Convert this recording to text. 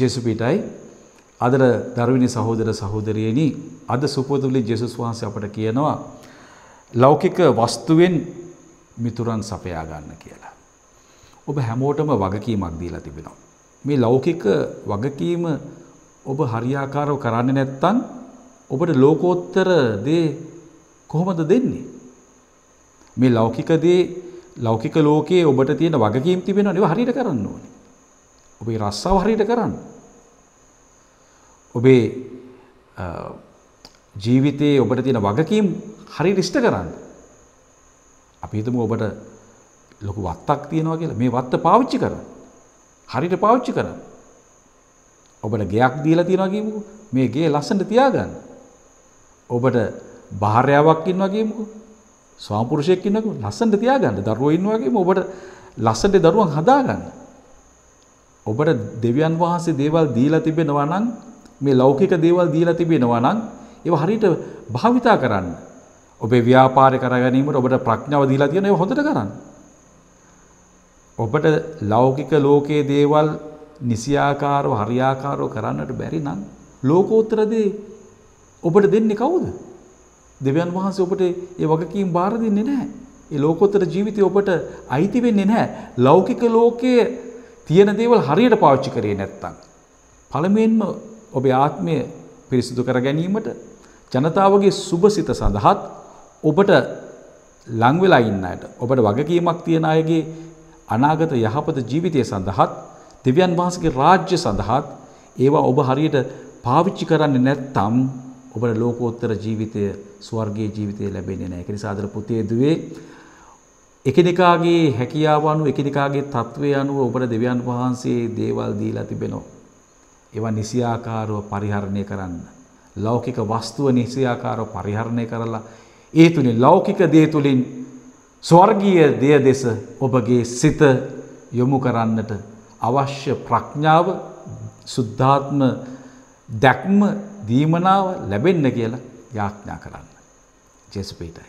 ජේසුපීටයි අදර දරුවනි සහෝදර සහෝදරයනි අද සුපෝතුලින් ජෙසුස් වහන්ස අපට කියනවා ලෞකික වස්තුවෙන් මිතුරන් සපයා ගන්න කියලා. ඔබ හැමෝටම වගකීමක් දීලා තිබෙනවා. මේ ලෞකික වගකීම ඔබ හරියාකාරව කරන්නේ නැත්තම් ඔබට ලෝකෝත්තර දේ කොහොමද දෙන්නේ? මේ ලෞකික දේ ලෞකික ලෝකයේ ඔබට තියෙන වගකීම් තිබෙනවා නේද හරියට කරන්න ඕනේ. ඔබේ රස්සාව හරියට කරන්න. ඔබේ ජීවිතයේ ඔබට තියෙන වගකීම් හරියට ඉෂ්ට කරන්න. අපි හිතමු ඔබට ලොකු වත්තක් තියෙනවා කියලා. මේ වත්ත පාවිච්චි කරන්න. හරියට පාවිච්චි කරන්න. ඔබට ගෙයක් දීලා තියෙනවා කියමුකෝ. මේ ගේ ලස්සනට තියාගන්න. ඔබට භාර්යාවක් ඉන්නවා කියමුකෝ. ස්වාමපුරුෂයෙක් ඉන්නකෝ ලස්සනට තියාගන්න. දරුවෝ ඉන්නවා කියමු ඔබට ලස්සනට දරුවන් හදාගන්න. ඔබට දෙවියන් වහන්සේ දේවල් දීලා තිබෙනවා නම් මේ ලෞකික දේවල් දීලා තිබෙනවා නම් ඒව හරියට භාවිතා කරන්න. ඔබේ ව්‍යාපාරය කරගැනීමට ඔබට ප්‍රඥාව දීලා තියෙන ඒවා හොඳට කරන්න. ඔබට ලෞකික ලෝකයේ දේවල් නිසියාකාරව හරියාකාරව කරන්නට බැරි නම් ලෝකෝත්තර දේ ඔබට දෙන්නේ කවුද? දෙවියන් වහන්සේ ඔබට ඒ වගකීම් බාර දෙන්නේ නැහැ. ඒ ලෝකෝත්තර ජීවිතය ඔබට අයිති වෙන්නේ නැහැ. ලෞකික ලෝකයේ තියෙන දේවල් හරියට පාවිච්චි කරේ නැත්නම් පළමුවෙන්ම ඔබේ ආත්මය පිරිසිදු කර ගැනීමට ජනතාවගේ සුභසිත සඳහාත් ඔබට ලං වෙලා ඉන්න අයට ඔබට වගකීමක් තියන අයගේ අනාගත යහපත ජීවිතය සඳහාත් දෙවියන් වහන්සේගේ රාජ්‍ය සඳහාත් ඒවා ඔබ හරියට පාවිච්චි කරන්නේ නැත්නම් ඔබට ලෝකෝත්තර ජීවිතය ස්වර්ගයේ ජීවිතය ලැබෙන්නේ නැහැ. ඒ නිසා අදට පුතේ දුවේ එකිනෙකාගේ හැකියාව අනුව එකිනෙකාගේ తත්වයේ අනුව ඔබට දෙවියන් වහන්සේ දේවල් දීලා තිබෙනවා. ඒවා නිසියාකාරව පරිහරණය කරන්න. ලෞකික වස්තුව නිසියාකාරව පරිහරණය කරලා ඒ තුලින් ලෞකික දේ තුලින් ස්වර්ගීය දේ දෙස ඔබගේ සිත යොමු කරන්නට අවශ්‍ය ප්‍රඥාව සුද්ධාත්ම දැක්ම දීමනාව ලැබෙන්න කියලා යාඥා කරන්න. ජෙසුපීටයි